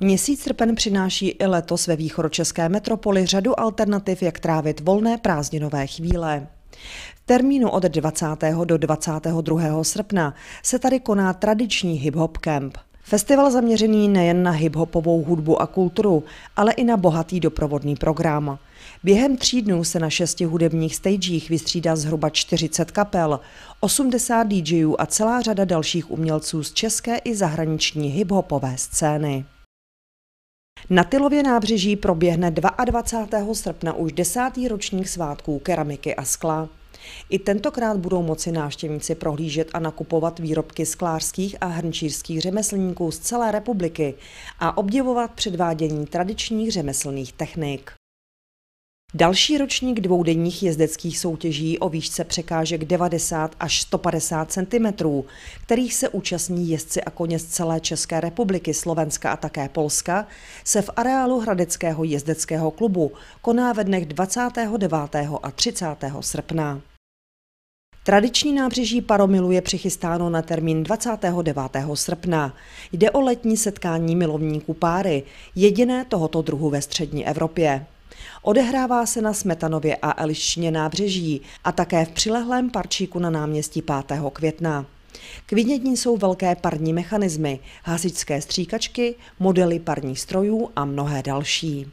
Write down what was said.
Měsíc srpen přináší i letos ve východočeské metropoli řadu alternativ, jak trávit volné prázdninové chvíle. V termínu od 20. do 22. srpna se tady koná tradiční hip-hop camp. Festival zaměřený nejen na hip-hopovou hudbu a kulturu, ale i na bohatý doprovodný program. Během tří dnů se na šesti hudebních stagech vystřídá zhruba 40 kapel, 80 DJů a celá řada dalších umělců z české i zahraniční hip-hopové scény. Na Tylově nábřeží proběhne 22. srpna už desátý ročník svátků keramiky a skla. I tentokrát budou moci návštěvníci prohlížet a nakupovat výrobky sklářských a hrnčířských řemeslníků z celé republiky a obdivovat předvádění tradičních řemeslných technik. Další ročník dvoudenních jezdeckých soutěží o výšce překážek 90 až 150 cm, kterých se účastní jezdci a koně z celé České republiky, Slovenska a také Polska, se v areálu Hradeckého jezdeckého klubu koná ve dnech 29. a 30. srpna. Tradiční nábřeží Paromilu je přichystáno na termín 29. srpna. Jde o letní setkání milovníků páry, jediné tohoto druhu ve střední Evropě. Odehrává se na Smetanově a Elišně nábřeží a také v přilehlém parčíku na náměstí 5. května. K vidění jsou velké parní mechanismy, hasičské stříkačky, modely parních strojů a mnohé další.